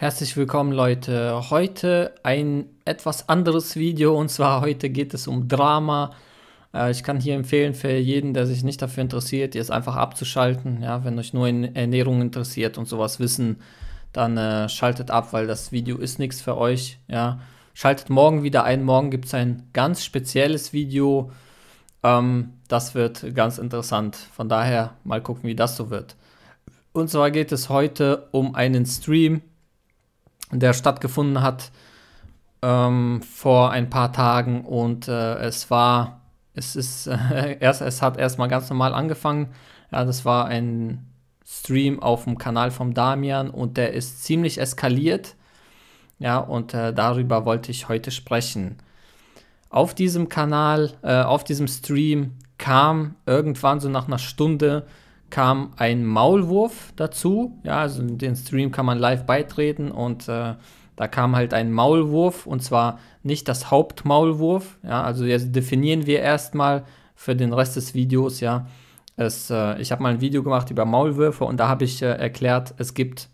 Herzlich willkommen Leute. Heute ein etwas anderes Video und zwar heute geht es um Drama. Äh, ich kann hier empfehlen für jeden, der sich nicht dafür interessiert, jetzt einfach abzuschalten. Ja, wenn euch nur in Ernährung interessiert und sowas wissen, dann äh, schaltet ab, weil das Video ist nichts für euch. Ja, schaltet morgen wieder ein. Morgen gibt es ein ganz spezielles Video. Ähm, das wird ganz interessant. Von daher mal gucken, wie das so wird. Und zwar geht es heute um einen Stream, der stattgefunden hat ähm, vor ein paar Tagen und äh, es war, es ist, äh, erst, es hat erstmal ganz normal angefangen. Ja, das war ein Stream auf dem Kanal vom Damian und der ist ziemlich eskaliert. Ja, und äh, darüber wollte ich heute sprechen. Auf diesem Kanal, äh, auf diesem Stream kam irgendwann so nach einer Stunde kam ein Maulwurf dazu. Ja, also den Stream kann man live beitreten und äh, da kam halt ein Maulwurf und zwar nicht das Hauptmaulwurf. Ja, also jetzt definieren wir erstmal für den Rest des Videos, ja. Es, äh, ich habe mal ein Video gemacht über Maulwürfe und da habe ich äh, erklärt, es gibt,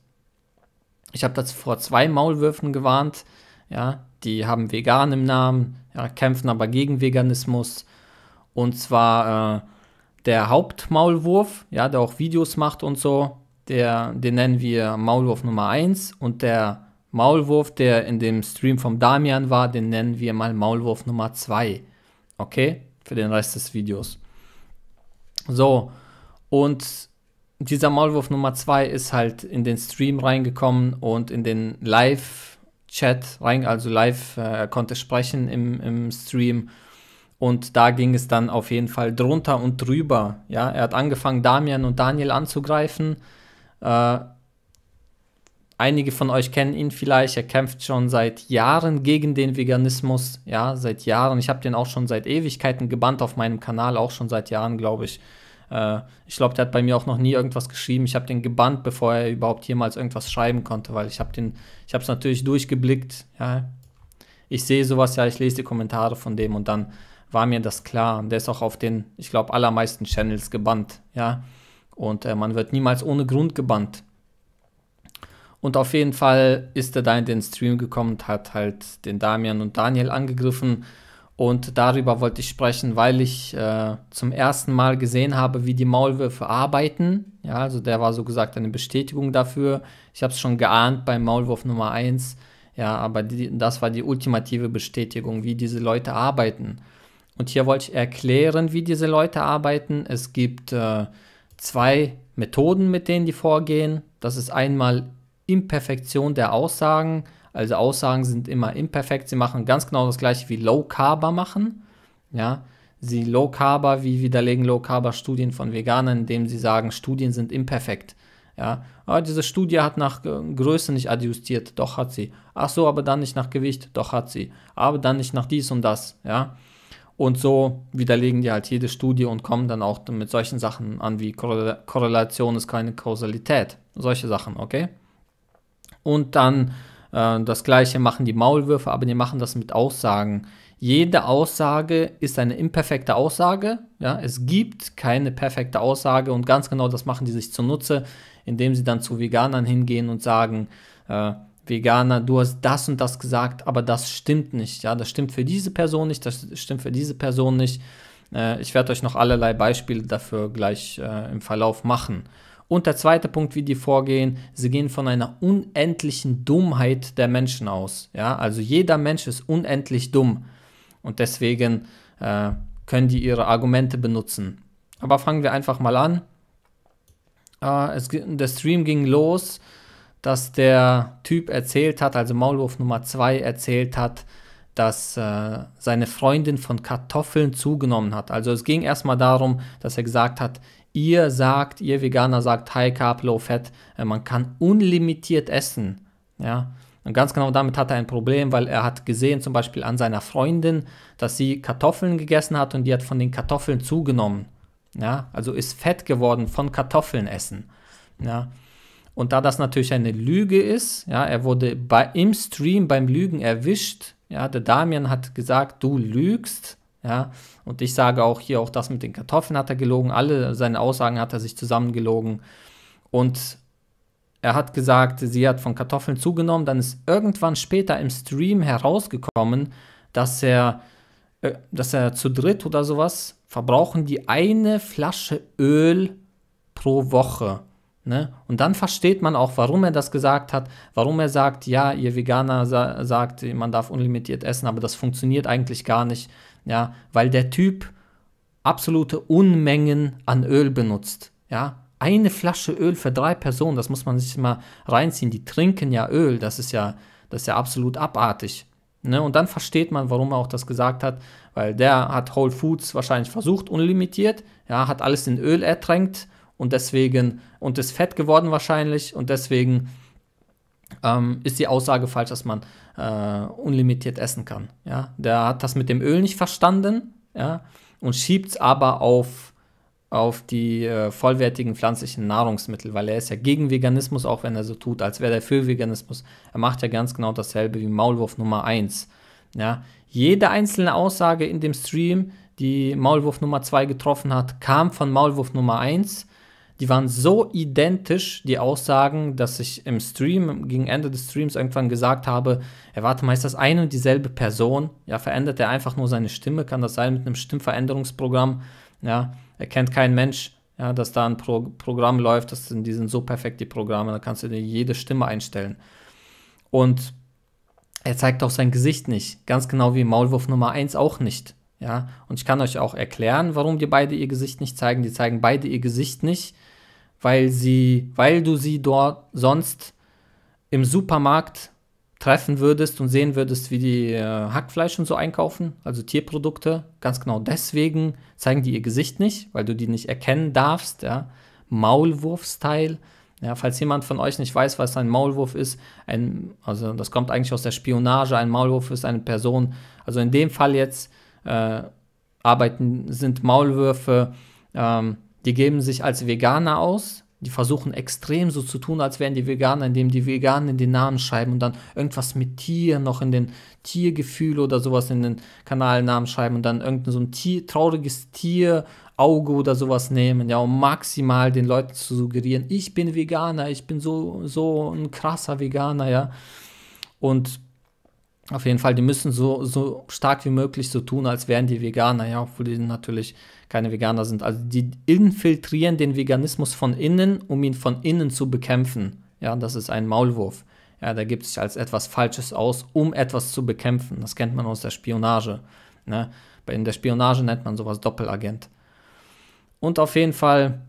ich habe das vor zwei Maulwürfen gewarnt, ja, die haben vegan im Namen, ja, kämpfen aber gegen Veganismus. Und zwar äh, der Hauptmaulwurf, ja, der auch Videos macht und so, der, den nennen wir Maulwurf Nummer 1 und der Maulwurf, der in dem Stream vom Damian war, den nennen wir mal Maulwurf Nummer 2. Okay? Für den Rest des Videos. So, und dieser Maulwurf Nummer 2 ist halt in den Stream reingekommen und in den Live-Chat rein, also live äh, konnte sprechen im, im Stream und da ging es dann auf jeden Fall drunter und drüber. Ja, er hat angefangen, Damian und Daniel anzugreifen. Äh, einige von euch kennen ihn vielleicht. Er kämpft schon seit Jahren gegen den Veganismus. Ja, seit Jahren. Ich habe den auch schon seit Ewigkeiten gebannt auf meinem Kanal, auch schon seit Jahren, glaube ich. Äh, ich glaube, der hat bei mir auch noch nie irgendwas geschrieben. Ich habe den gebannt, bevor er überhaupt jemals irgendwas schreiben konnte, weil ich habe den, ich habe es natürlich durchgeblickt. Ja, ich sehe sowas ja, ich lese die Kommentare von dem und dann war mir das klar. Und der ist auch auf den, ich glaube, allermeisten Channels gebannt, ja. Und äh, man wird niemals ohne Grund gebannt. Und auf jeden Fall ist er da in den Stream gekommen und hat halt den Damian und Daniel angegriffen. Und darüber wollte ich sprechen, weil ich äh, zum ersten Mal gesehen habe, wie die Maulwürfe arbeiten. Ja, also der war so gesagt eine Bestätigung dafür. Ich habe es schon geahnt beim Maulwurf Nummer 1. Ja, aber die, das war die ultimative Bestätigung, wie diese Leute arbeiten. Und hier wollte ich erklären, wie diese Leute arbeiten. Es gibt äh, zwei Methoden, mit denen die vorgehen. Das ist einmal Imperfektion der Aussagen. Also Aussagen sind immer imperfekt. Sie machen ganz genau das gleiche wie Low Carber machen. Ja, sie Low Carber, wie widerlegen Low Carber Studien von Veganern, indem sie sagen, Studien sind imperfekt. Ja, aber ah, diese Studie hat nach Größe nicht adjustiert, doch hat sie. Ach so, aber dann nicht nach Gewicht, doch hat sie. Aber dann nicht nach dies und das, ja. Und so widerlegen die halt jede Studie und kommen dann auch mit solchen Sachen an wie Korrelation ist keine Kausalität. Solche Sachen, okay? Und dann äh, das gleiche machen die Maulwürfe, aber die machen das mit Aussagen. Jede Aussage ist eine imperfekte Aussage. Ja? Es gibt keine perfekte Aussage und ganz genau das machen die sich zunutze, indem sie dann zu Veganern hingehen und sagen, äh, Veganer, du hast das und das gesagt, aber das stimmt nicht. Ja, das stimmt für diese Person nicht, das stimmt für diese Person nicht. Äh, ich werde euch noch allerlei Beispiele dafür gleich äh, im Verlauf machen. Und der zweite Punkt, wie die vorgehen, sie gehen von einer unendlichen Dummheit der Menschen aus. Ja, also jeder Mensch ist unendlich dumm. Und deswegen äh, können die ihre Argumente benutzen. Aber fangen wir einfach mal an. Äh, es, der Stream ging los dass der Typ erzählt hat, also Maulwurf Nummer 2 erzählt hat, dass äh, seine Freundin von Kartoffeln zugenommen hat. Also es ging erstmal darum, dass er gesagt hat, ihr sagt, ihr Veganer sagt High Carb, Low Fat, äh, man kann unlimitiert essen. Ja, und ganz genau damit hat er ein Problem, weil er hat gesehen, zum Beispiel an seiner Freundin, dass sie Kartoffeln gegessen hat und die hat von den Kartoffeln zugenommen. Ja, also ist fett geworden von Kartoffeln essen. Ja, und da das natürlich eine Lüge ist, ja, er wurde bei, im Stream beim Lügen erwischt. Ja, der Damian hat gesagt, du lügst. Ja, und ich sage auch hier, auch das mit den Kartoffeln hat er gelogen. Alle seine Aussagen hat er sich zusammengelogen. Und er hat gesagt, sie hat von Kartoffeln zugenommen. Dann ist irgendwann später im Stream herausgekommen, dass er, äh, dass er zu dritt oder sowas verbrauchen die eine Flasche Öl pro Woche. Ne? Und dann versteht man auch, warum er das gesagt hat, warum er sagt, ja, ihr Veganer sa sagt, man darf unlimitiert essen, aber das funktioniert eigentlich gar nicht, ja, weil der Typ absolute Unmengen an Öl benutzt, ja. Eine Flasche Öl für drei Personen, das muss man sich mal reinziehen. Die trinken ja Öl, das ist ja, das ist ja absolut abartig. Ne? Und dann versteht man, warum er auch das gesagt hat, weil der hat Whole Foods wahrscheinlich versucht, unlimitiert, ja, hat alles in Öl ertränkt, und deswegen und ist fett geworden wahrscheinlich und deswegen ähm, ist die Aussage falsch, dass man äh, unlimitiert essen kann. Ja, der hat das mit dem Öl nicht verstanden, ja, und schiebt es aber auf auf die äh, vollwertigen pflanzlichen Nahrungsmittel, weil er ist ja gegen Veganismus, auch wenn er so tut, als wäre er für Veganismus. Er macht ja ganz genau dasselbe wie Maulwurf Nummer 1. Ja, jede einzelne Aussage in dem Stream, die Maulwurf Nummer 2 getroffen hat, kam von Maulwurf Nummer 1 die waren so identisch, die Aussagen, dass ich im Stream, gegen Ende des Streams irgendwann gesagt habe, er warte mal, ist das eine und dieselbe Person, ja, verändert er einfach nur seine Stimme, kann das sein mit einem Stimmveränderungsprogramm, ja, er kennt kein Mensch, ja, dass da ein Pro Programm läuft, das sind, die sind so perfekt, die Programme, da kannst du dir jede Stimme einstellen. Und er zeigt auch sein Gesicht nicht, ganz genau wie Maulwurf Nummer 1 auch nicht. Ja, und ich kann euch auch erklären, warum die beide ihr Gesicht nicht zeigen. Die zeigen beide ihr Gesicht nicht, weil sie, weil du sie dort sonst im Supermarkt treffen würdest und sehen würdest, wie die äh, Hackfleisch und so einkaufen, also Tierprodukte. Ganz genau deswegen zeigen die ihr Gesicht nicht, weil du die nicht erkennen darfst. Ja? Maulwurfstyle. Ja, falls jemand von euch nicht weiß, was ein Maulwurf ist, ein, also das kommt eigentlich aus der Spionage. Ein Maulwurf ist eine Person, also in dem Fall jetzt äh, arbeiten, sind Maulwürfe, ähm, die geben sich als Veganer aus. Die versuchen extrem so zu tun, als wären die Veganer, indem die Veganer in den Namen schreiben und dann irgendwas mit Tier noch in den Tiergefühl oder sowas in den Kanalnamen schreiben und dann irgendein so ein Tier, trauriges Tier Auge oder sowas nehmen, ja, um maximal den Leuten zu suggerieren, ich bin Veganer, ich bin so, so ein krasser Veganer, ja. Und auf jeden Fall, die müssen so, so stark wie möglich so tun, als wären die Veganer, ja, obwohl die natürlich keine Veganer sind. Also die infiltrieren den Veganismus von innen, um ihn von innen zu bekämpfen. Ja, das ist ein Maulwurf. Ja, der gibt sich als etwas Falsches aus, um etwas zu bekämpfen. Das kennt man aus der Spionage. Ne? In der Spionage nennt man sowas Doppelagent. Und auf jeden Fall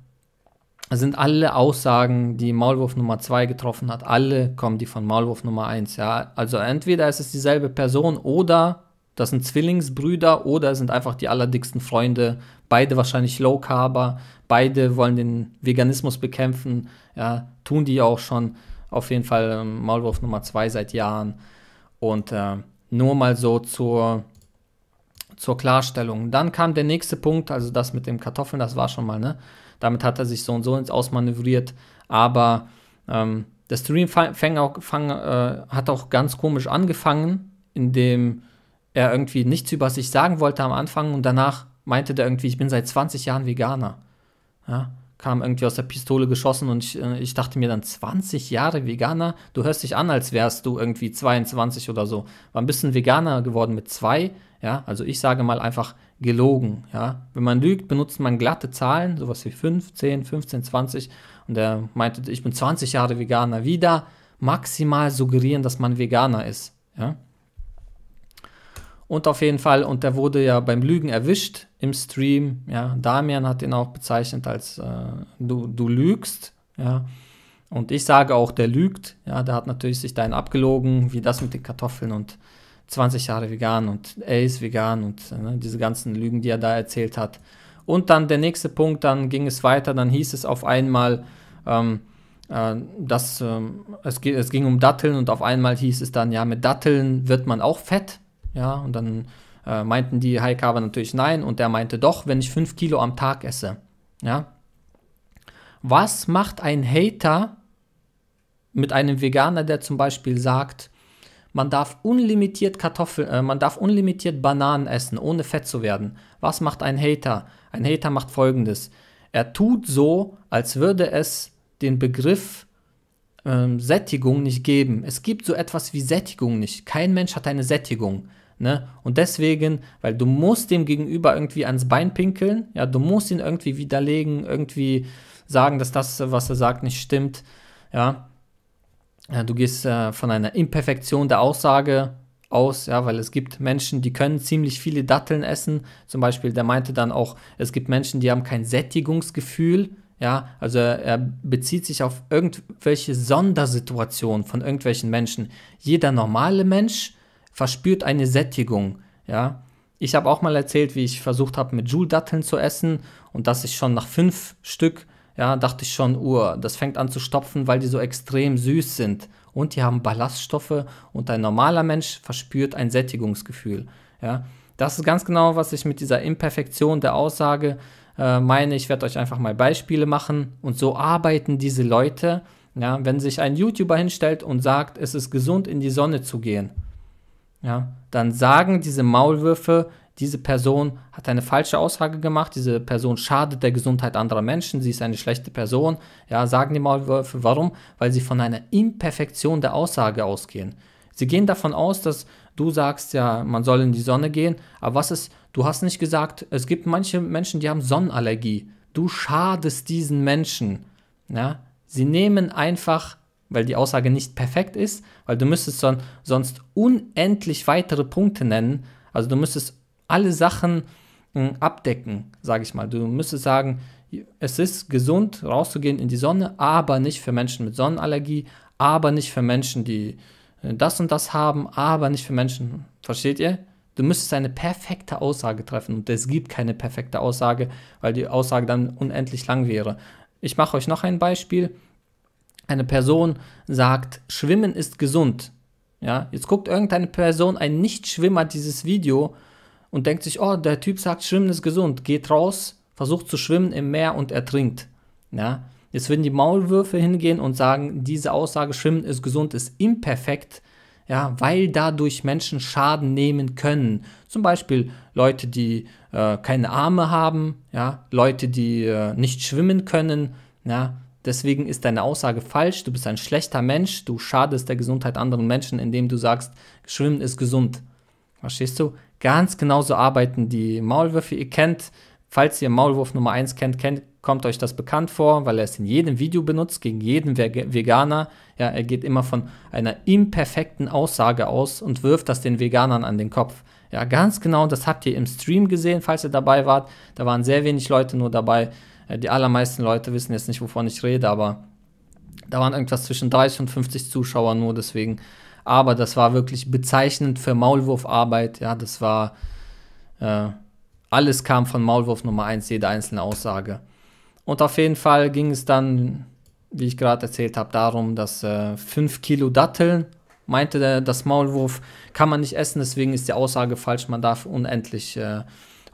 sind alle Aussagen, die Maulwurf Nummer 2 getroffen hat, alle kommen die von Maulwurf Nummer 1. Ja? Also entweder ist es dieselbe Person oder das sind Zwillingsbrüder oder sind einfach die allerdicksten Freunde. Beide wahrscheinlich Low Carber, beide wollen den Veganismus bekämpfen, ja? tun die auch schon. Auf jeden Fall ähm, Maulwurf Nummer 2 seit Jahren. Und äh, nur mal so zur, zur Klarstellung. Dann kam der nächste Punkt, also das mit den Kartoffeln, das war schon mal, ne? damit hat er sich so und so ins Ausmanövriert. Aber ähm, das Stream fang, fang, äh, hat auch ganz komisch angefangen, indem er irgendwie nichts über sich sagen wollte am Anfang und danach meinte der irgendwie, ich bin seit 20 Jahren Veganer. Ja, kam irgendwie aus der Pistole geschossen und ich, äh, ich dachte mir dann, 20 Jahre Veganer? Du hörst dich an, als wärst du irgendwie 22 oder so. War ein bisschen Veganer geworden mit zwei. Ja, also ich sage mal einfach, gelogen. Ja? Wenn man lügt, benutzt man glatte Zahlen, sowas wie 5, 10, 15, 20. Und er meinte, ich bin 20 Jahre Veganer. Wieder maximal suggerieren, dass man Veganer ist. Ja? Und auf jeden Fall, und er wurde ja beim Lügen erwischt im Stream. Ja? Damian hat ihn auch bezeichnet als äh, du, du lügst. Ja? Und ich sage auch, der lügt. Ja, der hat natürlich sich dahin abgelogen, wie das mit den Kartoffeln und 20 Jahre vegan und er ist vegan und ne, diese ganzen Lügen, die er da erzählt hat. Und dann der nächste Punkt, dann ging es weiter, dann hieß es auf einmal, ähm, äh, dass ähm, es, es ging um Datteln und auf einmal hieß es dann, ja, mit Datteln wird man auch fett. Ja, und dann äh, meinten die Highcarver natürlich nein und er meinte doch, wenn ich 5 Kilo am Tag esse. Ja. Was macht ein Hater mit einem Veganer, der zum Beispiel sagt, man darf unlimitiert Kartoffeln, äh, man darf unlimitiert Bananen essen, ohne fett zu werden. Was macht ein Hater? Ein Hater macht folgendes. Er tut so, als würde es den Begriff ähm, Sättigung nicht geben. Es gibt so etwas wie Sättigung nicht. Kein Mensch hat eine Sättigung. Ne? Und deswegen, weil du musst dem Gegenüber irgendwie ans Bein pinkeln, ja, du musst ihn irgendwie widerlegen, irgendwie sagen, dass das, was er sagt, nicht stimmt, ja. Äh, du gehst äh, von einer Imperfektion der Aussage aus, ja, weil es gibt Menschen, die können ziemlich viele Datteln essen. Zum Beispiel, der meinte dann auch, es gibt Menschen, die haben kein Sättigungsgefühl. Ja, also er, er bezieht sich auf irgendwelche Sondersituationen von irgendwelchen Menschen. Jeder normale Mensch verspürt eine Sättigung. Ja, ich habe auch mal erzählt, wie ich versucht habe, mit Joule-Datteln zu essen und dass ich schon nach fünf Stück ja, dachte ich schon, Uhr, das fängt an zu stopfen, weil die so extrem süß sind. Und die haben Ballaststoffe und ein normaler Mensch verspürt ein Sättigungsgefühl. Ja, das ist ganz genau, was ich mit dieser Imperfektion der Aussage äh, meine. Ich werde euch einfach mal Beispiele machen. Und so arbeiten diese Leute, ja, wenn sich ein YouTuber hinstellt und sagt, es ist gesund, in die Sonne zu gehen. Ja, dann sagen diese Maulwürfe, diese Person hat eine falsche Aussage gemacht, diese Person schadet der Gesundheit anderer Menschen, sie ist eine schlechte Person. Ja, sagen die Maulwürfe, warum? Weil sie von einer Imperfektion der Aussage ausgehen. Sie gehen davon aus, dass du sagst, ja, man soll in die Sonne gehen, aber was ist, du hast nicht gesagt, es gibt manche Menschen, die haben Sonnenallergie. Du schadest diesen Menschen. Ja? Sie nehmen einfach weil die Aussage nicht perfekt ist, weil du müsstest dann sonst unendlich weitere Punkte nennen. Also du müsstest alle Sachen hm, abdecken, sage ich mal. Du müsstest sagen, es ist gesund, rauszugehen in die Sonne, aber nicht für Menschen mit Sonnenallergie, aber nicht für Menschen, die äh, das und das haben, aber nicht für Menschen. Versteht ihr? Du müsstest eine perfekte Aussage treffen und es gibt keine perfekte Aussage, weil die Aussage dann unendlich lang wäre. Ich mache euch noch ein Beispiel. Eine Person sagt, Schwimmen ist gesund. Ja, jetzt guckt irgendeine Person, ein Nichtschwimmer, dieses Video und denkt sich, oh, der Typ sagt, Schwimmen ist gesund, geht raus, versucht zu schwimmen im Meer und ertrinkt. Ja? Jetzt würden die Maulwürfe hingehen und sagen, diese Aussage, Schwimmen ist gesund, ist imperfekt, ja, weil dadurch Menschen Schaden nehmen können. Zum Beispiel Leute, die äh, keine Arme haben, ja, Leute, die äh, nicht schwimmen können. Ja, deswegen ist deine Aussage falsch. Du bist ein schlechter Mensch. Du schadest der Gesundheit anderen Menschen, indem du sagst, Schwimmen ist gesund. Verstehst du? Ganz genauso arbeiten die Maulwürfe. Ihr kennt, falls ihr Maulwurf Nummer 1 kennt, kennt kommt euch das bekannt vor, weil er es in jedem Video benutzt, gegen jeden Veganer. Ja, er geht immer von einer imperfekten Aussage aus und wirft das den Veganern an den Kopf. Ja, ganz genau, das habt ihr im Stream gesehen, falls ihr dabei wart. Da waren sehr wenig Leute nur dabei. Äh, die allermeisten Leute wissen jetzt nicht, wovon ich rede, aber da waren irgendwas zwischen 30 und 50 Zuschauer nur, deswegen aber das war wirklich bezeichnend für Maulwurfarbeit. Ja, das war äh, alles kam von Maulwurf Nummer 1, jede einzelne Aussage. Und auf jeden Fall ging es dann, wie ich gerade erzählt habe, darum, dass äh, 5 Kilo Datteln, meinte der, das Maulwurf, kann man nicht essen, deswegen ist die Aussage falsch, man darf unendlich äh,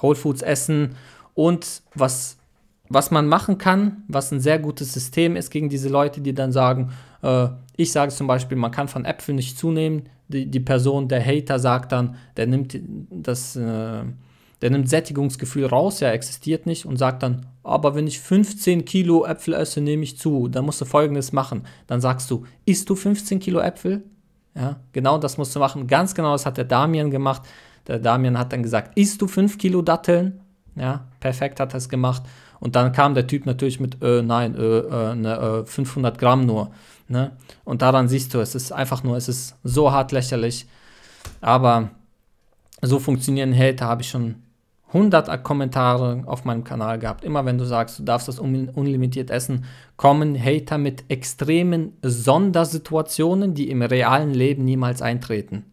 Whole Foods essen. Und was, was man machen kann, was ein sehr gutes System ist gegen diese Leute, die dann sagen, äh, ich sage zum Beispiel, man kann von Äpfeln nicht zunehmen. Die, die Person, der Hater sagt dann, der nimmt das, äh, der nimmt Sättigungsgefühl raus, ja, existiert nicht und sagt dann, aber wenn ich 15 Kilo Äpfel esse, nehme ich zu. Dann musst du folgendes machen. Dann sagst du, isst du 15 Kilo Äpfel? Ja, genau das musst du machen. Ganz genau das hat der Damian gemacht. Der Damian hat dann gesagt, isst du 5 Kilo Datteln? Ja, perfekt hat er es gemacht. Und dann kam der Typ natürlich mit, äh, nein, äh, äh, 500 ne, äh, Gramm nur. Ne? Und daran siehst du, es ist einfach nur, es ist so hart lächerlich. Aber so funktionieren Hater, habe ich schon 100 Kommentare auf meinem Kanal gehabt. Immer wenn du sagst, du darfst das unlimitiert essen, kommen Hater mit extremen Sondersituationen, die im realen Leben niemals eintreten.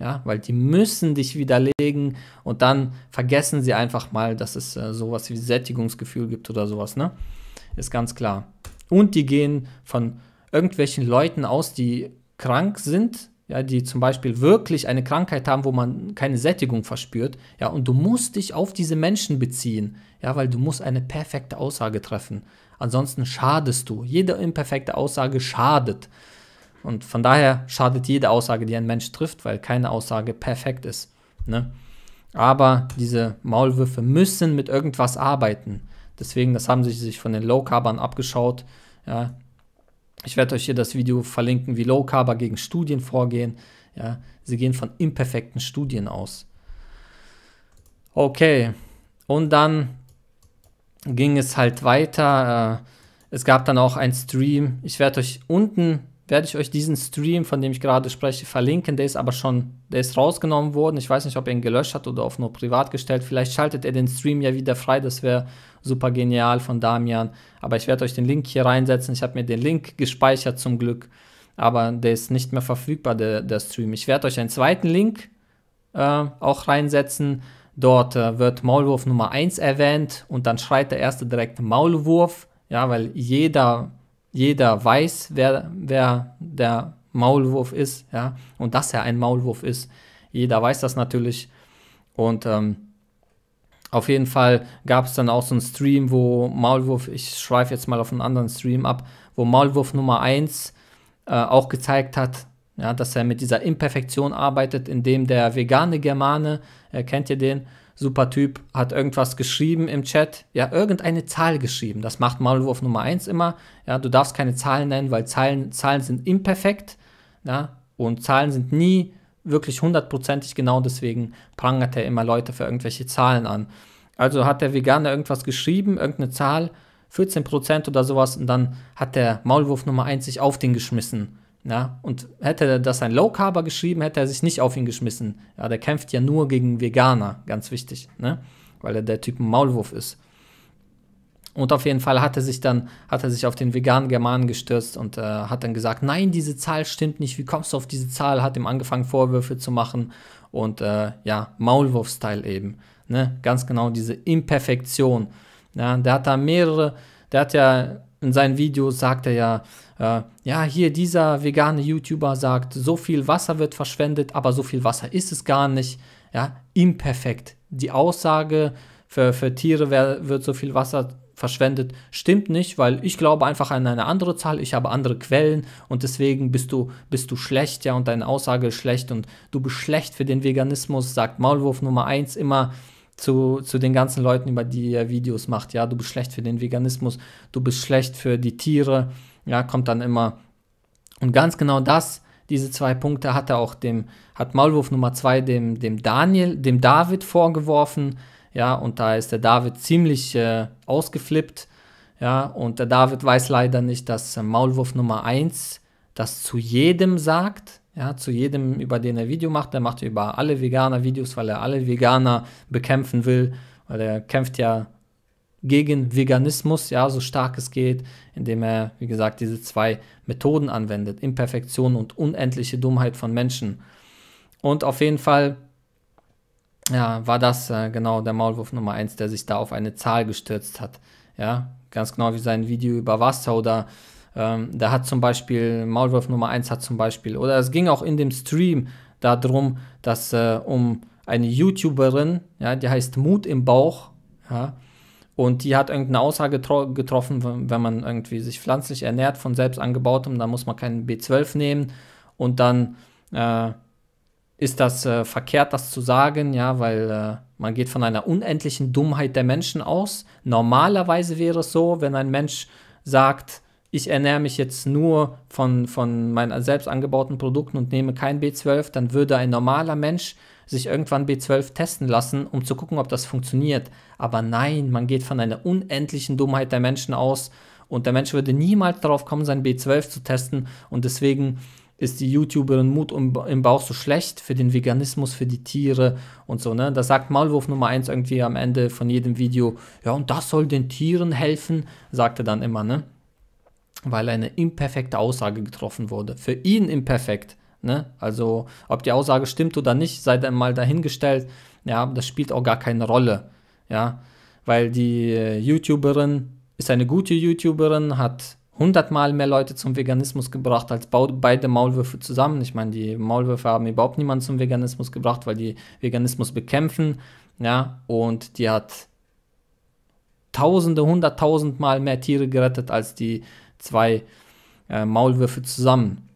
Ja, weil die müssen dich widerlegen und dann vergessen sie einfach mal, dass es äh, sowas wie Sättigungsgefühl gibt oder sowas, ne? Ist ganz klar. Und die gehen von irgendwelchen Leuten aus, die krank sind, ja, die zum Beispiel wirklich eine Krankheit haben, wo man keine Sättigung verspürt, ja, und du musst dich auf diese Menschen beziehen, ja, weil du musst eine perfekte Aussage treffen. Ansonsten schadest du. Jede imperfekte Aussage schadet. Und von daher schadet jede Aussage, die ein Mensch trifft, weil keine Aussage perfekt ist. Ne? Aber diese Maulwürfe müssen mit irgendwas arbeiten. Deswegen, das haben sie sich von den Low-Carbern abgeschaut. Ja, ich werde euch hier das Video verlinken, wie Low Carber gegen Studien vorgehen. Ja, sie gehen von imperfekten Studien aus. Okay, und dann ging es halt weiter. Äh, es gab dann auch einen Stream. Ich werde euch unten werde ich euch diesen Stream, von dem ich gerade spreche, verlinken. Der ist aber schon, der ist rausgenommen worden. Ich weiß nicht, ob er ihn gelöscht hat oder auf nur privat gestellt. Vielleicht schaltet er den Stream ja wieder frei. Das wäre super genial von Damian. Aber ich werde euch den Link hier reinsetzen. Ich habe mir den Link gespeichert zum Glück, aber der ist nicht mehr verfügbar, der, der Stream. Ich werde euch einen zweiten Link äh, auch reinsetzen. Dort äh, wird Maulwurf Nummer 1 erwähnt und dann schreit der erste direkt Maulwurf, ja, weil jeder, jeder weiß, wer, wer der Maulwurf ist, ja, und dass er ein Maulwurf ist. Jeder weiß das natürlich. Und ähm, auf jeden Fall gab es dann auch so einen Stream, wo Maulwurf, ich schweife jetzt mal auf einen anderen Stream ab, wo Maulwurf Nummer 1 äh, auch gezeigt hat, ja, dass er mit dieser Imperfektion arbeitet, indem der vegane Germane, äh, kennt ihr den, super Typ, hat irgendwas geschrieben im Chat, ja, irgendeine Zahl geschrieben. Das macht Maulwurf Nummer 1 immer. Ja, du darfst keine Zahlen nennen, weil Zahlen, Zahlen sind imperfekt. Ja, und Zahlen sind nie wirklich hundertprozentig genau, deswegen prangert er immer Leute für irgendwelche Zahlen an. Also hat der Veganer irgendwas geschrieben, irgendeine Zahl, 14% oder sowas, und dann hat der Maulwurf Nummer 1 sich auf den geschmissen. Ja, und hätte das ein Low Carber geschrieben, hätte er sich nicht auf ihn geschmissen. Ja, der kämpft ja nur gegen Veganer, ganz wichtig, ne? weil er der Typ Maulwurf ist. Und auf jeden Fall hat er sich dann, hat er sich auf den veganen Germanen gestürzt und äh, hat dann gesagt, nein, diese Zahl stimmt nicht, wie kommst du auf diese Zahl? Hat ihm angefangen, Vorwürfe zu machen und äh, ja, Maulwurf-Style eben. Ne? Ganz genau diese Imperfektion. Ja, der hat da mehrere, der hat ja in seinen Videos sagt er ja, äh, ja, hier dieser vegane YouTuber sagt, so viel Wasser wird verschwendet, aber so viel Wasser ist es gar nicht. Ja, imperfekt. Die Aussage, für, für Tiere wär, wird so viel Wasser verschwendet verschwendet. Stimmt nicht, weil ich glaube einfach an eine andere Zahl, ich habe andere Quellen und deswegen bist du, bist du schlecht, ja, und deine Aussage ist schlecht und du bist schlecht für den Veganismus, sagt Maulwurf Nummer 1 immer zu, zu den ganzen Leuten, über die er Videos macht, ja, du bist schlecht für den Veganismus, du bist schlecht für die Tiere, ja, kommt dann immer. Und ganz genau das, diese zwei Punkte hat er auch dem, hat Maulwurf Nummer 2 dem, dem Daniel, dem David vorgeworfen, ja, und da ist der David ziemlich äh, ausgeflippt. Ja, und der David weiß leider nicht, dass äh, Maulwurf Nummer 1 das zu jedem sagt. Ja, zu jedem, über den er Video macht. Er macht über alle Veganer Videos, weil er alle Veganer bekämpfen will. Weil er kämpft ja gegen Veganismus, ja, so stark es geht, indem er, wie gesagt, diese zwei Methoden anwendet: Imperfektion und unendliche Dummheit von Menschen. Und auf jeden Fall ja, war das äh, genau der Maulwurf Nummer 1, der sich da auf eine Zahl gestürzt hat. Ja, ganz genau wie sein Video über Wasser oder ähm, da hat zum Beispiel, Maulwurf Nummer 1 hat zum Beispiel, oder es ging auch in dem Stream darum, dass äh, um eine YouTuberin, ja, die heißt Mut im Bauch, ja, und die hat irgendeine Aussage getroffen, wenn man irgendwie sich pflanzlich ernährt von selbst angebautem, dann muss man keinen B12 nehmen und dann äh, ist das äh, verkehrt, das zu sagen, ja, weil äh, man geht von einer unendlichen Dummheit der Menschen aus. Normalerweise wäre es so, wenn ein Mensch sagt, ich ernähre mich jetzt nur von, von meinen selbst angebauten Produkten und nehme kein B12, dann würde ein normaler Mensch sich irgendwann B12 testen lassen, um zu gucken, ob das funktioniert. Aber nein, man geht von einer unendlichen Dummheit der Menschen aus und der Mensch würde niemals darauf kommen, sein B12 zu testen und deswegen ist die YouTuberin Mut im Bauch so schlecht für den Veganismus, für die Tiere und so, ne? Da sagt Maulwurf Nummer 1 irgendwie am Ende von jedem Video, ja, und das soll den Tieren helfen, sagt er dann immer, ne? Weil eine imperfekte Aussage getroffen wurde. Für ihn imperfekt, ne? Also, ob die Aussage stimmt oder nicht, sei dann mal dahingestellt, ja, das spielt auch gar keine Rolle, ja? Weil die äh, YouTuberin ist eine gute YouTuberin, hat hundertmal mehr Leute zum Veganismus gebracht als beide Maulwürfe zusammen. Ich meine, die Maulwürfe haben überhaupt niemanden zum Veganismus gebracht, weil die Veganismus bekämpfen. Ja, und die hat tausende, hunderttausendmal mehr Tiere gerettet als die zwei äh, Maulwürfe zusammen.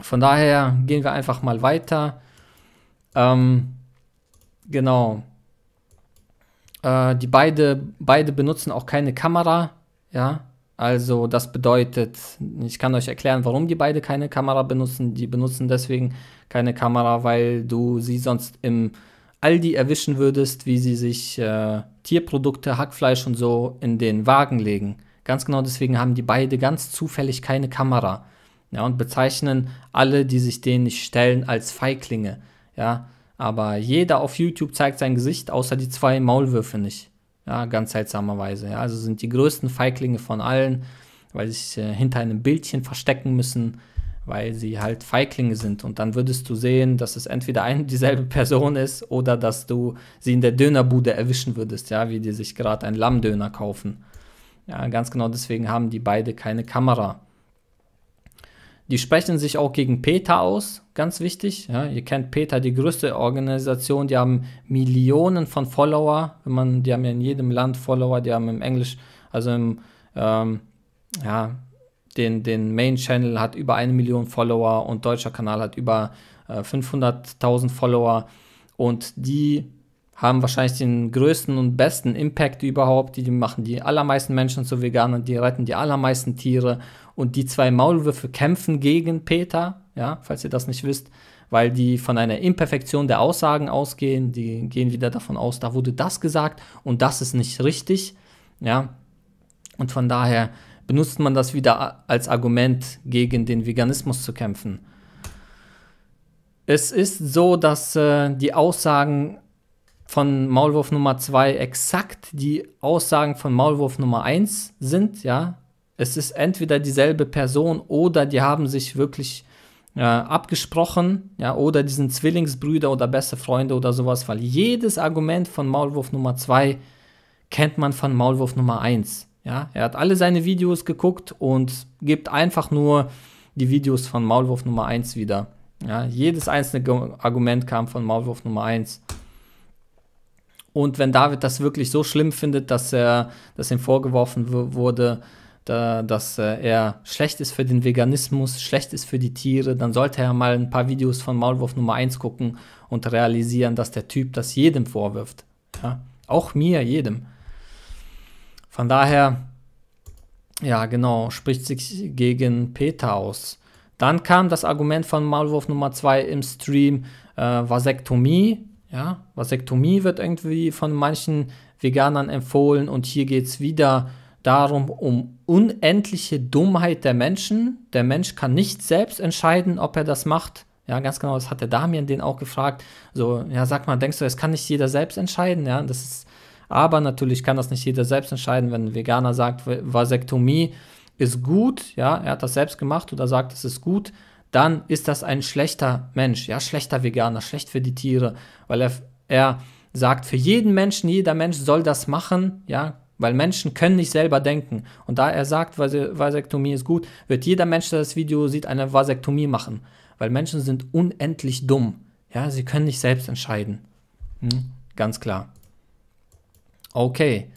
Von daher gehen wir einfach mal weiter. Ähm, genau. Äh, die beide, beide benutzen auch keine Kamera. Ja, also das bedeutet, ich kann euch erklären, warum die beide keine Kamera benutzen. Die benutzen deswegen keine Kamera, weil du sie sonst im Aldi erwischen würdest, wie sie sich äh, Tierprodukte, Hackfleisch und so in den Wagen legen. Ganz genau deswegen haben die beide ganz zufällig keine Kamera. Ja, und bezeichnen alle, die sich denen nicht stellen, als Feiglinge. Ja, aber jeder auf YouTube zeigt sein Gesicht, außer die zwei Maulwürfe nicht ja, seltsamerweise. Ja. Also sind die größten Feiglinge von allen, weil sie sich äh, hinter einem Bildchen verstecken müssen, weil sie halt Feiglinge sind. Und dann würdest du sehen, dass es entweder eine dieselbe Person ist oder dass du sie in der Dönerbude erwischen würdest, ja, wie die sich gerade einen Lammdöner kaufen. Ja, ganz genau deswegen haben die beide keine Kamera. Die sprechen sich auch gegen PETA aus, ganz wichtig. Ja, ihr kennt PETA, die größte Organisation, die haben Millionen von Follower. Wenn man, die haben ja in jedem Land Follower, die haben im Englisch, also im, ähm, ja, den, den Main Channel hat über eine Million Follower und deutscher Kanal hat über äh, 500.000 Follower. Und die haben wahrscheinlich den größten und besten Impact überhaupt. Die machen die allermeisten Menschen zu Veganern, die retten die allermeisten Tiere und die zwei Maulwürfe kämpfen gegen Peter, ja, falls ihr das nicht wisst, weil die von einer Imperfektion der Aussagen ausgehen, die gehen wieder davon aus, da wurde das gesagt und das ist nicht richtig, ja. Und von daher benutzt man das wieder als Argument gegen den Veganismus zu kämpfen. Es ist so, dass äh, die Aussagen von Maulwurf Nummer 2 exakt die Aussagen von Maulwurf Nummer 1 sind, ja. Es ist entweder dieselbe Person oder die haben sich wirklich äh, abgesprochen, ja, oder die sind Zwillingsbrüder oder beste Freunde oder sowas, weil jedes Argument von Maulwurf Nummer 2 kennt man von Maulwurf Nummer 1. Ja, er hat alle seine Videos geguckt und gibt einfach nur die Videos von Maulwurf Nummer 1 wieder. Ja, jedes einzelne Argument kam von Maulwurf Nummer 1. Und wenn David das wirklich so schlimm findet, dass er, dass ihm vorgeworfen wurde, da, äh, dass äh, er schlecht ist für den Veganismus, schlecht ist für die Tiere, dann sollte er mal ein paar Videos von Maulwurf Nummer 1 gucken und realisieren, dass der Typ das jedem vorwirft. Ja? Auch mir, jedem. Von daher, ja, genau, spricht sich gegen Peter aus. Dann kam das Argument von Maulwurf Nummer 2 im Stream, äh, Vasektomie. Ja, Vasektomie wird irgendwie von manchen Veganern empfohlen und hier geht es wieder um darum um unendliche Dummheit der Menschen. Der Mensch kann nicht selbst entscheiden, ob er das macht. Ja, ganz genau, das hat der Damian den auch gefragt. So, ja, sag mal, denkst du, es kann nicht jeder selbst entscheiden? Ja, das ist, aber natürlich kann das nicht jeder selbst entscheiden, wenn ein Veganer sagt, Vasektomie ist gut, ja, er hat das selbst gemacht oder sagt, es ist gut, dann ist das ein schlechter Mensch, ja, schlechter Veganer, schlecht für die Tiere, weil er, er sagt, für jeden Menschen, jeder Mensch soll das machen, ja, weil Menschen können nicht selber denken. Und da er sagt, Vasektomie ist gut, wird jeder Mensch, der das Video sieht, eine Vasektomie machen. Weil Menschen sind unendlich dumm. Ja, sie können nicht selbst entscheiden. Hm? Ganz klar. Okay.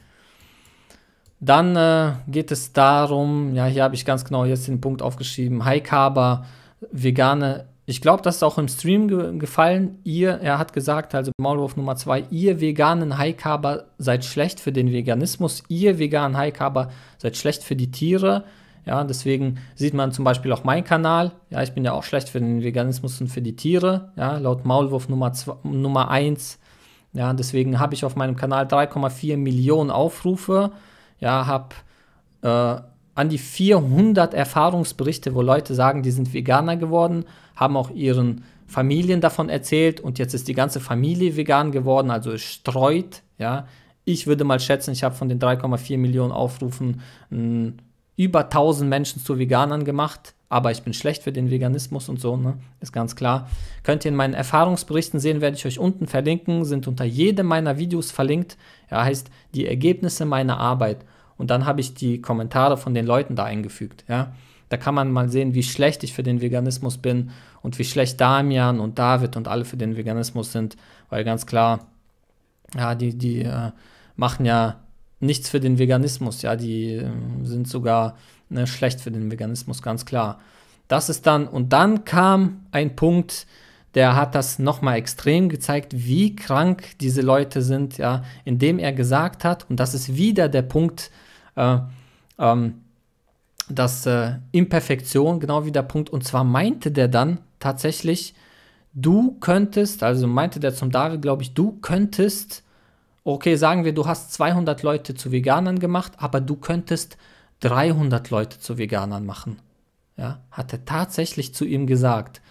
Dann äh, geht es darum, ja, hier habe ich ganz genau jetzt den Punkt aufgeschrieben, High Carb, vegane ich glaube, das ist auch im Stream ge gefallen. Ihr, er hat gesagt, also Maulwurf Nummer zwei, ihr veganen Highcarber seid schlecht für den Veganismus, ihr veganen Highcarber seid schlecht für die Tiere. Ja, deswegen sieht man zum Beispiel auch meinen Kanal. Ja, ich bin ja auch schlecht für den Veganismus und für die Tiere. Ja, laut Maulwurf Nummer 2, Nummer 1. Ja, deswegen habe ich auf meinem Kanal 3,4 Millionen Aufrufe. Ja, habe äh, an die 400 Erfahrungsberichte, wo Leute sagen, die sind Veganer geworden haben auch ihren Familien davon erzählt und jetzt ist die ganze Familie vegan geworden, also es streut, ja. Ich würde mal schätzen, ich habe von den 3,4 Millionen Aufrufen mh, hm, über 1000 Menschen zu Veganern gemacht, aber ich bin schlecht für den Veganismus und so, ne? ist ganz klar. Könnt ihr in meinen Erfahrungsberichten sehen, werde ich euch unten verlinken, sind unter jedem meiner Videos verlinkt, ja, heißt die Ergebnisse meiner Arbeit und dann habe ich die Kommentare von den Leuten da eingefügt, ja. Da kann man mal sehen, wie schlecht ich für den Veganismus bin und wie schlecht Damian und David und alle für den Veganismus sind, weil ganz klar, ja, die, die äh, machen ja nichts für den Veganismus, ja, die äh, sind sogar ne, schlecht für den Veganismus, ganz klar. Das ist dann, und dann kam ein Punkt, der hat das nochmal extrem gezeigt, wie krank diese Leute sind, ja, indem er gesagt hat, und das ist wieder der Punkt, äh, ähm, das äh, Imperfektion, genau wie der Punkt. Und zwar meinte der dann tatsächlich, du könntest, also meinte der zum David, glaube ich, du könntest, okay, sagen wir, du hast 200 Leute zu Veganern gemacht, aber du könntest 300 Leute zu Veganern machen. Ja, hat er tatsächlich zu ihm gesagt.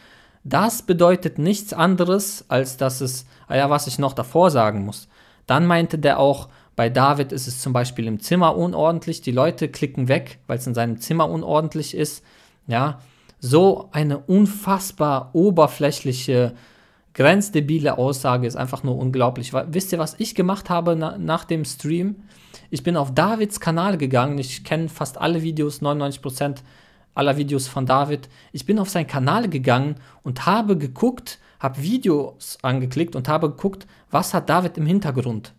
Das bedeutet nichts anderes, als dass es, ah ja, was ich noch davor sagen muss. Dann meinte der auch, bei David ist es zum Beispiel im Zimmer unordentlich. Die Leute klicken weg, weil es in seinem Zimmer unordentlich ist. Ja, so eine unfassbar oberflächliche, grenzdebile Aussage ist einfach nur unglaublich. Wisst ihr, was ich gemacht habe na nach dem Stream? Ich bin auf Davids Kanal gegangen. Ich kenne fast alle Videos, 99% aller Videos von David. Ich bin auf seinen Kanal gegangen und habe geguckt, habe Videos angeklickt und habe geguckt, was hat David im Hintergrund?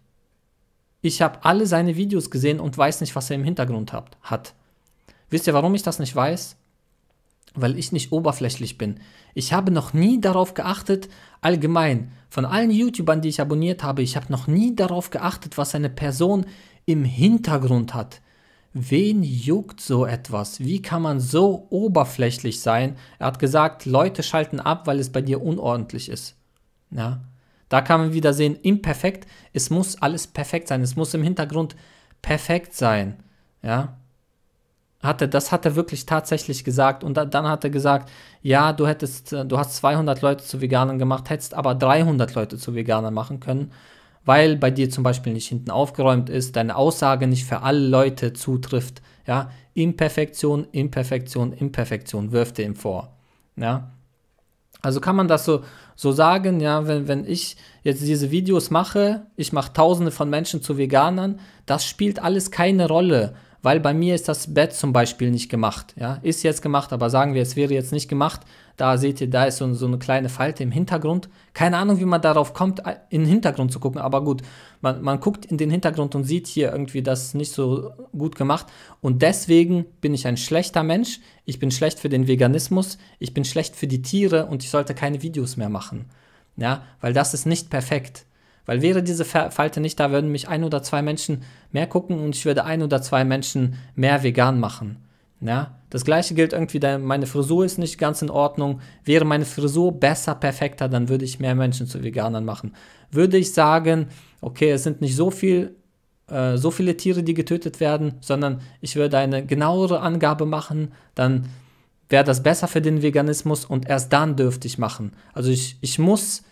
Ich habe alle seine Videos gesehen und weiß nicht, was er im Hintergrund hat, hat. Wisst ihr, warum ich das nicht weiß? Weil ich nicht oberflächlich bin. Ich habe noch nie darauf geachtet, allgemein, von allen YouTubern, die ich abonniert habe, ich habe noch nie darauf geachtet, was eine Person im Hintergrund hat. Wen juckt so etwas? Wie kann man so oberflächlich sein? Er hat gesagt, Leute schalten ab, weil es bei dir unordentlich ist. Ja. Da kann man wieder sehen, imperfekt, es muss alles perfekt sein, es muss im Hintergrund perfekt sein. Ja, hatte, das hat er wirklich tatsächlich gesagt. Und da, dann hat er gesagt, ja, du hättest, äh, du hast 200 Leute zu Veganern gemacht, hättest aber 300 Leute zu Veganern machen können, weil bei dir zum Beispiel nicht hinten aufgeräumt ist, deine Aussage nicht für alle Leute zutrifft. Ja, Imperfektion, Imperfektion, Imperfektion wirft er ihm vor. Ja, also kann man das so, so sagen, ja, wenn, wenn ich jetzt diese Videos mache, ich mache tausende von Menschen zu Veganern, das spielt alles keine Rolle, weil bei mir ist das Bett zum Beispiel nicht gemacht, ja, ist jetzt gemacht, aber sagen wir, es wäre jetzt nicht gemacht, da seht ihr, da ist so, so eine kleine Falte im Hintergrund. Keine Ahnung, wie man darauf kommt, äh, in den Hintergrund zu gucken, aber gut, man, man guckt in den Hintergrund und sieht hier irgendwie das nicht so gut gemacht. Und deswegen bin ich ein schlechter Mensch, ich bin schlecht für den Veganismus, ich bin schlecht für die Tiere und ich sollte keine Videos mehr machen. Ja, weil das ist nicht perfekt. Weil wäre diese Falte nicht da, würden mich ein oder zwei Menschen mehr gucken und ich würde ein oder zwei Menschen mehr vegan machen. Ja, das gleiche gilt irgendwie, meine Frisur ist nicht ganz in Ordnung. Wäre meine Frisur besser, perfekter, dann würde ich mehr Menschen zu Veganern machen. Würde ich sagen, okay, es sind nicht so viel äh, so viele Tiere, die getötet werden, sondern ich würde eine genauere Angabe machen, dann wäre das besser für den Veganismus und erst dann dürfte ich machen. Also ich, ich muss,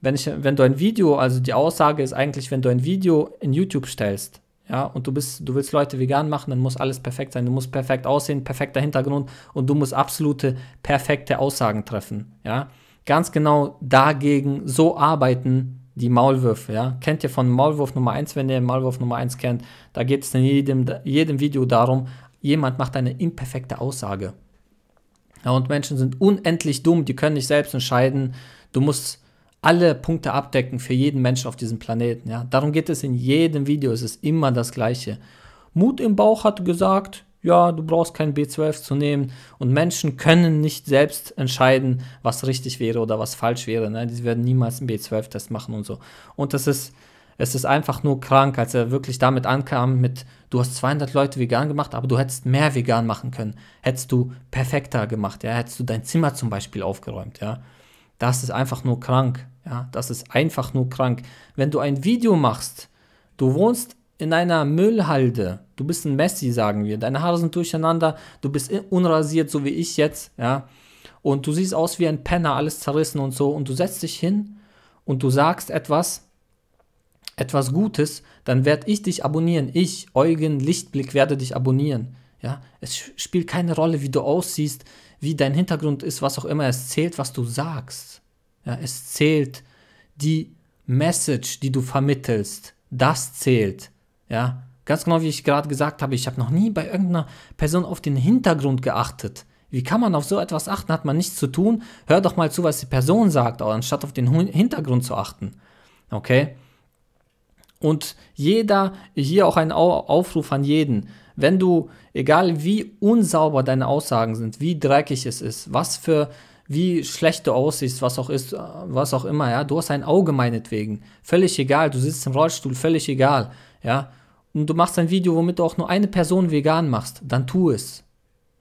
wenn, ich, wenn du ein Video, also die Aussage ist eigentlich, wenn du ein Video in YouTube stellst, ja, und du bist, du willst Leute vegan machen, dann muss alles perfekt sein. Du musst perfekt aussehen, perfekter Hintergrund und du musst absolute perfekte Aussagen treffen, ja. Ganz genau dagegen so arbeiten die Maulwürfe, ja. Kennt ihr von Maulwurf Nummer 1, wenn ihr Maulwurf Nummer 1 kennt, da geht es in jedem, jedem Video darum, jemand macht eine imperfekte Aussage. Ja, und Menschen sind unendlich dumm, die können nicht selbst entscheiden. Du musst alle Punkte abdecken für jeden Menschen auf diesem Planeten. Ja? Darum geht es in jedem Video, es ist immer das Gleiche. Mut im Bauch hat gesagt, ja, du brauchst kein B12 zu nehmen und Menschen können nicht selbst entscheiden, was richtig wäre oder was falsch wäre. Ne? Die werden niemals einen B12-Test machen und so. Und das ist, es ist einfach nur krank, als er wirklich damit ankam mit, du hast 200 Leute vegan gemacht, aber du hättest mehr vegan machen können. Hättest du perfekter gemacht, ja, hättest du dein Zimmer zum Beispiel aufgeräumt, ja. Das ist einfach nur krank. Ja, das ist einfach nur krank. Wenn du ein Video machst, du wohnst in einer Müllhalde, du bist ein Messi, sagen wir, deine Haare sind durcheinander, du bist unrasiert, so wie ich jetzt, ja, und du siehst aus wie ein Penner, alles zerrissen und so, und du setzt dich hin und du sagst etwas, etwas Gutes, dann werde ich dich abonnieren. Ich, Eugen Lichtblick, werde dich abonnieren. Ja, es spielt keine Rolle, wie du aussiehst wie dein Hintergrund ist, was auch immer, es zählt, was du sagst. Ja, es zählt die Message, die du vermittelst. Das zählt. Ja, ganz genau wie ich gerade gesagt habe, ich habe noch nie bei irgendeiner Person auf den Hintergrund geachtet. Wie kann man auf so etwas achten? Hat man nichts zu tun? Hör doch mal zu, was die Person sagt, oh, anstatt auf den Hintergrund zu achten. Okay? Und jeder, hier auch ein Aufruf an jeden, wenn du, egal wie unsauber deine Aussagen sind, wie dreckig es ist, was für, wie schlecht du aussiehst, was auch ist, äh, was auch immer, ja, du hast ein Auge meinetwegen. Völlig egal, du sitzt im Rollstuhl, völlig egal, ja. Und du machst ein Video, womit du auch nur eine Person vegan machst, dann tu es.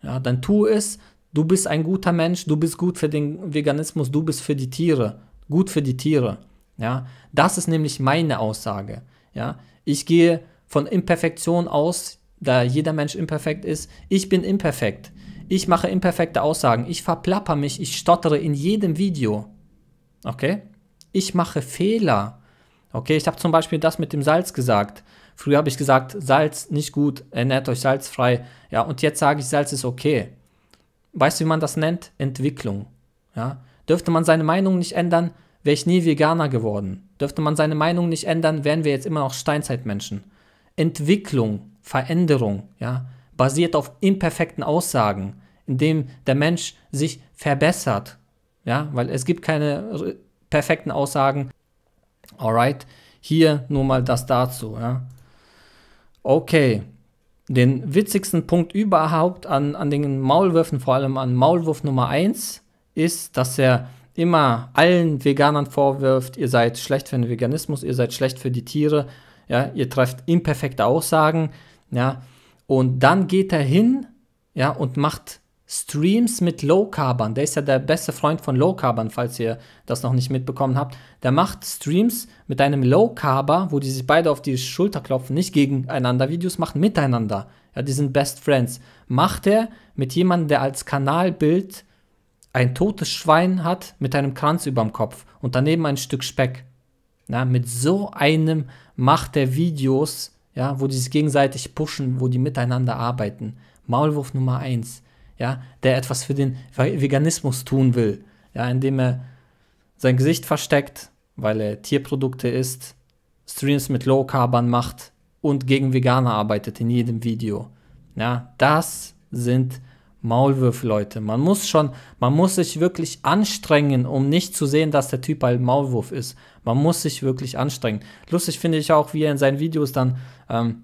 Ja, dann tu es. Du bist ein guter Mensch, du bist gut für den Veganismus, du bist für die Tiere, gut für die Tiere. Ja, das ist nämlich meine Aussage. Ja, ich gehe von Imperfektion aus, da jeder Mensch imperfekt ist, ich bin imperfekt. Ich mache imperfekte Aussagen, ich verplapper mich, ich stottere in jedem Video. Okay? Ich mache Fehler. Okay, ich habe zum Beispiel das mit dem Salz gesagt. Früher habe ich gesagt, Salz nicht gut, ernährt euch salzfrei. Ja, und jetzt sage ich, Salz ist okay. Weißt du, wie man das nennt? Entwicklung. Ja? Dürfte man seine Meinung nicht ändern, wäre ich nie Veganer geworden. Dürfte man seine Meinung nicht ändern, wären wir jetzt immer noch Steinzeitmenschen. Entwicklung. Veränderung, ja, basiert auf imperfekten Aussagen, indem der Mensch sich verbessert, ja, weil es gibt keine perfekten Aussagen. Alright, hier nur mal das dazu, ja. Okay, den witzigsten Punkt überhaupt an, an den Maulwürfen, vor allem an Maulwurf Nummer 1, ist, dass er immer allen Veganern vorwirft, ihr seid schlecht für den Veganismus, ihr seid schlecht für die Tiere, ja, ihr trefft imperfekte Aussagen, ja, und dann geht er hin, ja, und macht Streams mit Low Carbon. Der ist ja der beste Freund von Low Carbon, falls ihr das noch nicht mitbekommen habt. Der macht Streams mit einem Low Carber, wo die sich beide auf die Schulter klopfen, nicht gegeneinander Videos machen, miteinander. Ja, die sind Best Friends. Macht er mit jemandem, der als Kanalbild ein totes Schwein hat mit einem Kranz über dem Kopf und daneben ein Stück Speck. Na, mit so einem macht er Videos, ja, wo die sich gegenseitig pushen, wo die miteinander arbeiten. Maulwurf Nummer eins, ja, der etwas für den Veganismus tun will, ja, indem er sein Gesicht versteckt, weil er Tierprodukte isst, Streams mit Low Carbon macht und gegen Veganer arbeitet in jedem Video. Ja, das sind maulwurf Leute. Man muss schon, man muss sich wirklich anstrengen, um nicht zu sehen, dass der Typ halt Maulwurf ist. Man muss sich wirklich anstrengen. Lustig finde ich auch, wie er in seinen Videos dann ähm,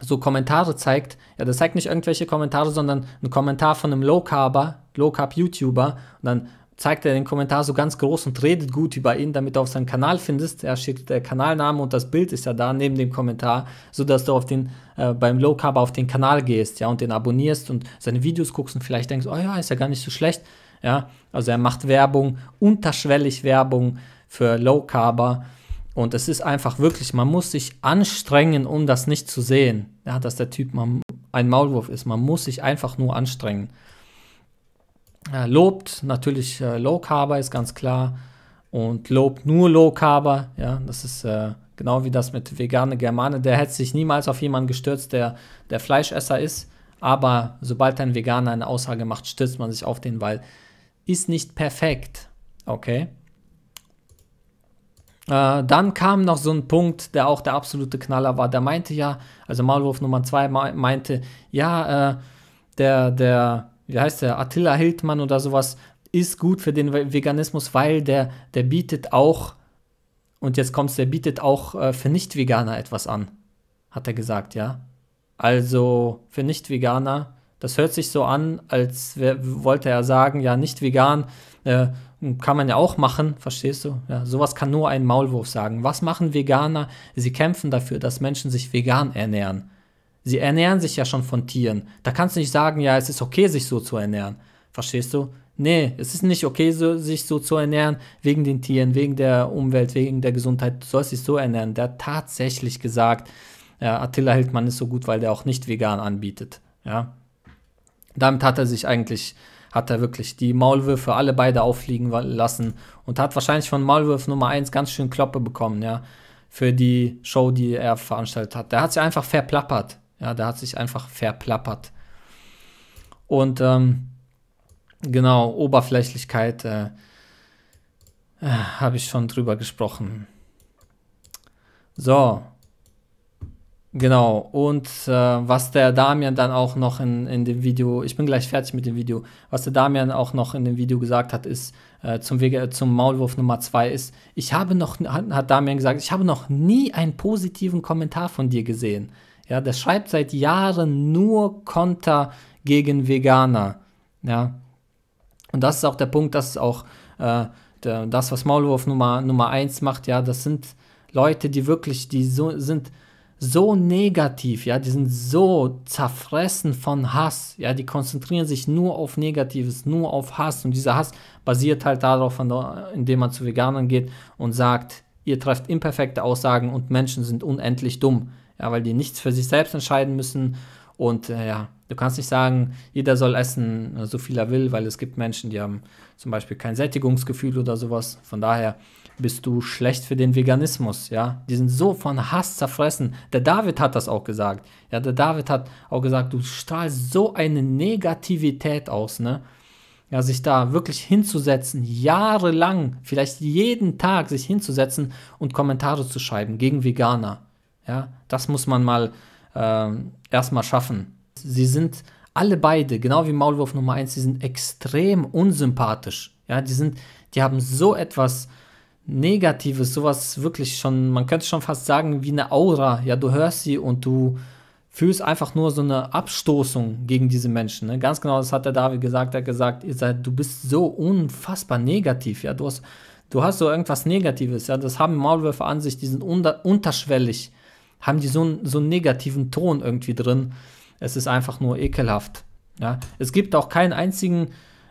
so Kommentare zeigt. Ja, das zeigt nicht irgendwelche Kommentare, sondern ein Kommentar von einem Low Carber, Low Carb YouTuber. Und dann zeigt er den Kommentar so ganz groß und redet gut über ihn, damit du auf seinen Kanal findest. Er schickt der äh, Kanalname und das Bild ist ja da neben dem Kommentar, sodass du auf den, äh, beim Low Carb auf den Kanal gehst, ja, und den abonnierst und seine Videos guckst und vielleicht denkst, oh ja, ist ja gar nicht so schlecht. Ja, also er macht Werbung, unterschwellig Werbung für Low Carber. Und es ist einfach wirklich, man muss sich anstrengen, um das nicht zu sehen, ja, dass der Typ ein Maulwurf ist. Man muss sich einfach nur anstrengen äh, lobt natürlich äh, Low Carber, ist ganz klar. Und lobt nur Low Carber. Ja, das ist äh, genau wie das mit vegane Germane. Der hätte sich niemals auf jemanden gestürzt, der, der Fleischesser ist. Aber sobald ein Veganer eine Aussage macht, stürzt man sich auf den, weil ist nicht perfekt. Okay. Äh, dann kam noch so ein Punkt, der auch der absolute Knaller war. Der meinte ja, also Maulwurf Nummer 2 meinte, ja, äh, der, der wie heißt der, Attila Hildmann oder sowas, ist gut für den Veganismus, weil der, der bietet auch, und jetzt kommt's, der bietet auch äh, für Nicht-Veganer etwas an, hat er gesagt, ja. Also für Nicht-Veganer, das hört sich so an, als wollte er sagen, ja, nicht vegan, äh, kann man ja auch machen, verstehst du? Ja, sowas kann nur ein Maulwurf sagen. Was machen Veganer? Sie kämpfen dafür, dass Menschen sich vegan ernähren. Sie ernähren sich ja schon von Tieren. Da kannst du nicht sagen, ja, es ist okay, sich so zu ernähren. Verstehst du? Nee, es ist nicht okay, so, sich so zu ernähren, wegen den Tieren, wegen der Umwelt, wegen der Gesundheit. Du sollst dich so ernähren. Der hat tatsächlich gesagt, ja, äh, Attila Hildmann ist so gut, weil der auch nicht vegan anbietet. Ja. Damit hat er sich eigentlich, hat er wirklich die Maulwürfe alle beide auffliegen lassen und hat wahrscheinlich von Maulwurf Nummer 1 ganz schön Kloppe bekommen, ja, für die Show, die er veranstaltet hat. Der hat sich einfach verplappert. Ja, der hat sich einfach verplappert. Und ähm, genau, Oberflächlichkeit äh, äh, habe ich schon drüber gesprochen. So, Genau, und äh, was der Damian dann auch noch in, in dem Video, ich bin gleich fertig mit dem Video, was der Damian auch noch in dem Video gesagt hat, ist äh, zum, Wege, äh, zum Maulwurf Nummer 2 ist, ich habe noch, hat, hat Damian gesagt, ich habe noch nie einen positiven Kommentar von dir gesehen. Ja, der schreibt seit Jahren nur Konter gegen Veganer. Ja. Und das ist auch der Punkt, das ist auch äh, der, das, was Maulwurf Nummer, Nummer 1 macht. Ja, das sind Leute, die wirklich, die so, sind so negativ, ja, die sind so zerfressen von Hass, ja, die konzentrieren sich nur auf Negatives, nur auf Hass und dieser Hass basiert halt darauf, indem man zu Veganern geht und sagt, ihr trefft imperfekte Aussagen und Menschen sind unendlich dumm ja, weil die nichts für sich selbst entscheiden müssen. Und äh, ja, du kannst nicht sagen, jeder soll essen, äh, so viel er will, weil es gibt Menschen, die haben zum Beispiel kein Sättigungsgefühl oder sowas. Von daher bist du schlecht für den Veganismus, ja. Die sind so von Hass zerfressen. Der David hat das auch gesagt. Ja, der David hat auch gesagt, du strahlst so eine Negativität aus, ne? Ja, sich da wirklich hinzusetzen, jahrelang, vielleicht jeden Tag sich hinzusetzen und Kommentare zu schreiben gegen Veganer. Ja, das muss man mal ähm, erstmal schaffen. Sie sind alle beide, genau wie Maulwurf Nummer 1, sie sind extrem unsympathisch. Ja, die sind, die haben so etwas Negatives, sowas wirklich schon, man könnte schon fast sagen, wie eine Aura. Ja, du hörst sie und du fühlst einfach nur so eine Abstoßung gegen diese Menschen. Ne? Ganz genau, das hat der David gesagt. Er hat gesagt, ihr seid, du bist so unfassbar negativ. Ja, du hast, du hast so irgendwas Negatives. Ja, das haben Maulwürfe an sich, die sind unter, unterschwellig haben die so, einen, so einen negativen Ton irgendwie drin. Es ist einfach nur ekelhaft. Ja? Es gibt auch keinen einzigen,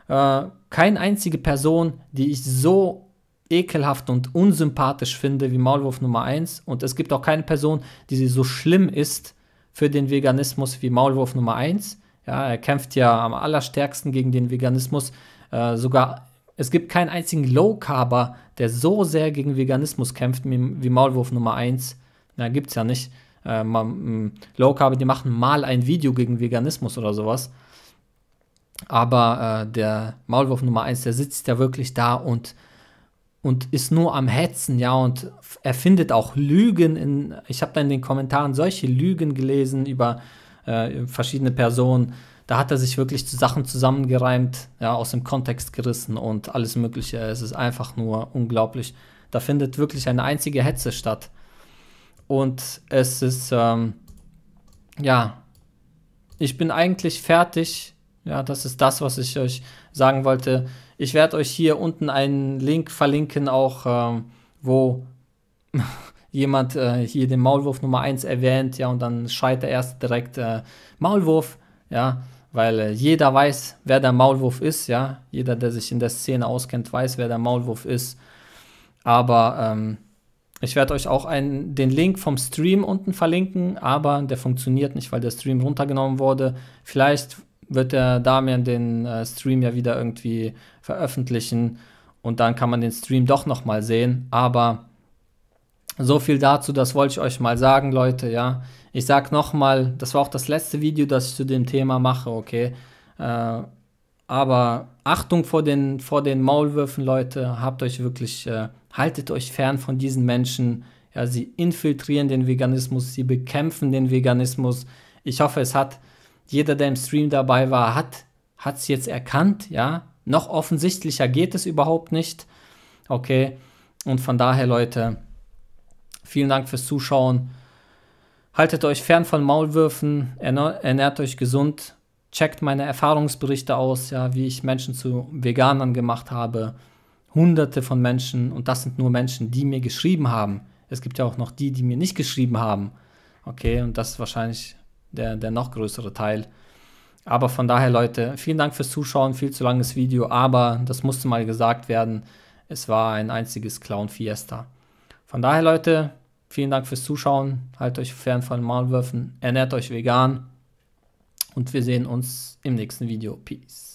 äh, keine einzige Person, die ich so ekelhaft und unsympathisch finde wie Maulwurf Nummer 1. Und es gibt auch keine Person, die so schlimm ist für den Veganismus wie Maulwurf Nummer 1. Ja, er kämpft ja am allerstärksten gegen den Veganismus. Äh, sogar es gibt keinen einzigen Low-Carber, der so sehr gegen Veganismus kämpft wie Maulwurf Nummer 1. Na, es ja nicht. Äh, man, Low Carb, die machen mal ein Video gegen Veganismus oder sowas. Aber äh, der Maulwurf Nummer 1, der sitzt ja wirklich da und, und ist nur am Hetzen, ja, und erfindet auch Lügen in. Ich habe da in den Kommentaren solche Lügen gelesen über äh, verschiedene Personen. Da hat er sich wirklich zu Sachen zusammengereimt, ja, aus dem Kontext gerissen und alles Mögliche. Es ist einfach nur unglaublich. Da findet wirklich eine einzige Hetze statt. Und es ist, ähm, ja, ich bin eigentlich fertig. Ja, das ist das, was ich euch sagen wollte. Ich werde euch hier unten einen Link verlinken, auch ähm, wo jemand äh, hier den Maulwurf Nummer 1 erwähnt, ja, und dann schreit er erst direkt äh, Maulwurf, ja, weil äh, jeder weiß, wer der Maulwurf ist, ja. Jeder, der sich in der Szene auskennt, weiß, wer der Maulwurf ist. Aber ähm, ich werde euch auch einen, den Link vom Stream unten verlinken, aber der funktioniert nicht, weil der Stream runtergenommen wurde. Vielleicht wird der Damian den äh, Stream ja wieder irgendwie veröffentlichen und dann kann man den Stream doch nochmal sehen, aber so viel dazu, das wollte ich euch mal sagen, Leute, ja. Ich sag nochmal, das war auch das letzte Video, das ich zu dem Thema mache, okay? Äh, aber Achtung vor den, vor den Maulwürfen, Leute, habt euch wirklich äh, haltet euch fern von diesen Menschen. Ja, sie infiltrieren den Veganismus, sie bekämpfen den Veganismus. Ich hoffe, es hat jeder, der im Stream dabei war, hat es jetzt erkannt. Ja, noch offensichtlicher geht es überhaupt nicht. Okay, und von daher, Leute, vielen Dank fürs Zuschauen. Haltet euch fern von Maulwürfen, ernährt euch gesund, checkt meine Erfahrungsberichte aus, ja, wie ich Menschen zu Veganern gemacht habe. Hunderte von Menschen, und das sind nur Menschen, die mir geschrieben haben. Es gibt ja auch noch die, die mir nicht geschrieben haben. Okay, und das ist wahrscheinlich der, der noch größere Teil. Aber von daher, Leute, vielen Dank fürs Zuschauen. Viel zu langes Video, aber das musste mal gesagt werden. Es war ein einziges Clown-Fiesta. Von daher, Leute, vielen Dank fürs Zuschauen. Haltet euch fern von Maulwürfen. Ernährt euch vegan. Und wir sehen uns im nächsten Video. Peace.